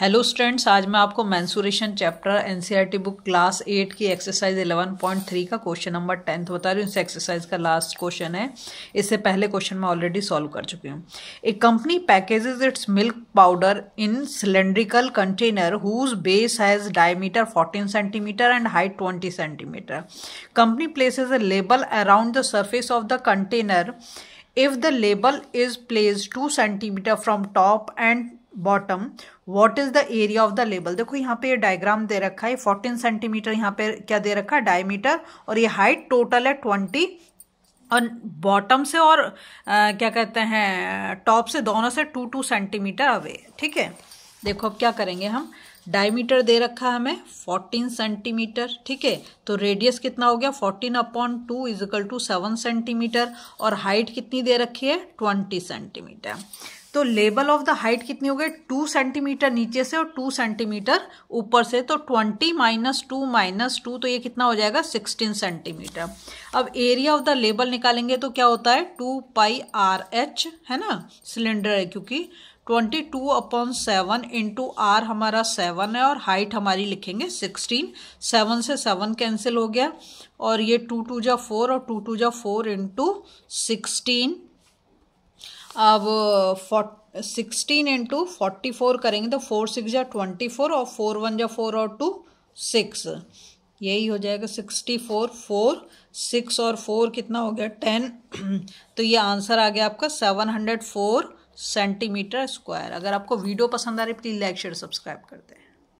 hello students आज मैं आपको mensuration chapter NCERT book class eight की एक्सरसाइज पॉइंट थ्री का क्वेश्चन नंबर टेंथ बता रही हूँ इस एक्सरसाइज का लास्ट क्वेश्चन है इससे पहले क्वेश्चन मैं ऑलरेडी सॉल्व कर चुकी हूँ a company packages its milk powder in cylindrical container whose base has diameter fourteen centimetre and height twenty centimetre company places a label around the surface of the container if the label is place two centimetre from top and bottom what is the area of the label देखो यहाँ पे ये diagram दे रखा है fourteen centimetre यहाँ पे क्या दे रखा है डायमीटर और ये हाइट टोटल है ट्वेंटी और बॉटम से और आ, क्या कहते हैं टॉप से दोनों से टू टू सेंटीमीटर अवे ठीक है देखो अब क्या करेंगे हम डायमीटर दे रखा है हमें फोर्टीन सेंटीमीटर ठीक है तो रेडियस कितना हो गया fourteen upon two is equal to seven centimetre और हाइट कितनी दे रखी है ट्वेंटी सेंटीमीटर तो लेबल ऑफ द हाइट कितनी हो गई टू सेंटीमीटर नीचे से और टू सेंटीमीटर ऊपर से तो twenty minus two minus two तो ये कितना हो जाएगा सिक्सटीन सेंटीमीटर अब एरिया ऑफ द लेबल निकालेंगे तो क्या होता है टू पाई आर एच है ना सिलेंडर है क्योंकि twenty two upon seven into R हमारा सेवन है और हाइट हमारी लिखेंगे सिक्सटीन सेवन से सेवन कैंसिल हो गया और ये टू टू जा फोर और टू टू जा फोर इंटू सिक्सटीन अब सिक्सटीन इंटू फोर्टी फोर करेंगे तो फोर सिक्स जा ट्वेंटी फोर और फोर वन जा फोर और टू सिक्स यही हो जाएगा सिक्सटी फोर फोर सिक्स और फोर कितना हो गया टेन तो ये आंसर आ गया आपका seven hundred four centimeter square अगर आपको वीडियो पसंद आ रही प्लीज़ लाइक शेयर सब्सक्राइब कर दें